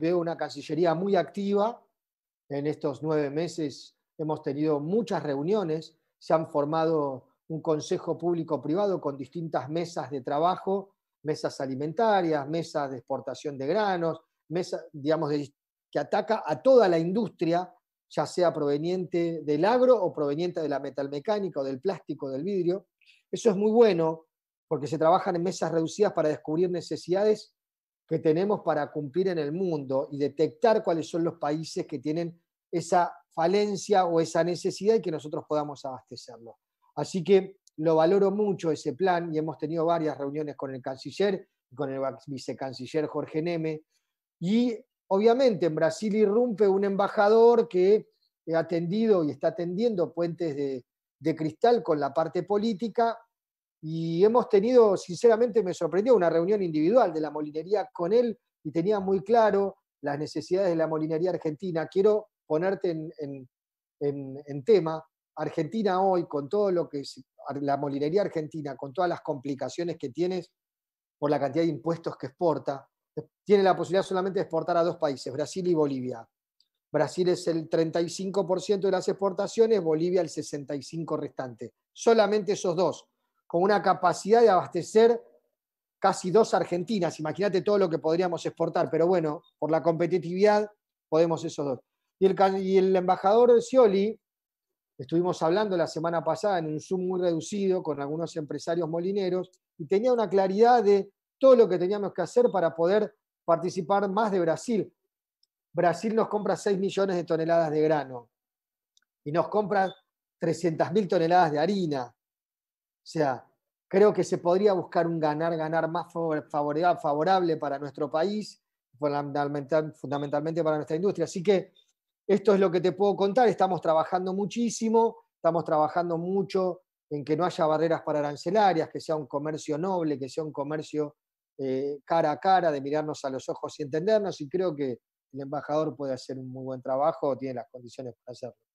veo una Cancillería muy activa. En estos nueve meses hemos tenido muchas reuniones, se han formado un consejo público-privado con distintas mesas de trabajo, mesas alimentarias, mesas de exportación de granos, mesas, digamos, que ataca a toda la industria, ya sea proveniente del agro o proveniente de la metalmecánica o del plástico, del vidrio. Eso es muy bueno porque se trabajan en mesas reducidas para descubrir necesidades que tenemos para cumplir en el mundo y detectar cuáles son los países que tienen esa falencia o esa necesidad y que nosotros podamos abastecerlo. Así que lo valoro mucho ese plan y hemos tenido varias reuniones con el canciller, con el vicecanciller Jorge Neme. Y obviamente en Brasil irrumpe un embajador que ha atendido y está atendiendo puentes de, de cristal con la parte política y hemos tenido, sinceramente me sorprendió, una reunión individual de la molinería con él y tenía muy claro las necesidades de la molinería argentina. Quiero ponerte en, tema. Argentina hoy, con todo lo que es la molinería argentina, con todas las complicaciones que tienes por la cantidad de impuestos que exporta, tiene la posibilidad solamente de exportar a dos países, Brasil y Bolivia. Brasil es el 35% de las exportaciones, Bolivia el 65% restante. Solamente esos dos con una capacidad de abastecer casi dos Argentinas. Imagínate todo lo que podríamos exportar, pero bueno, por la competitividad podemos esos dos. Y el, y el embajador Scioli, estuvimos hablando la semana pasada en un Zoom muy reducido con algunos empresarios molineros, y tenía una claridad de todo lo que teníamos que hacer para poder participar más de Brasil. Brasil nos compra 6 millones de toneladas de grano y nos compra 300.000 toneladas de harina. O sea, creo que se podría buscar un ganar-ganar más favorable, favorable para nuestro país, fundamentalmente para nuestra industria. Así que esto es lo que te puedo contar. Estamos trabajando muchísimo, estamos trabajando mucho en que no haya barreras para arancelarias, que sea un comercio noble, que sea un comercio eh, cara a cara, de mirarnos a los ojos y entendernos. Y creo que el embajador puede hacer un muy buen trabajo, tiene las condiciones para hacerlo.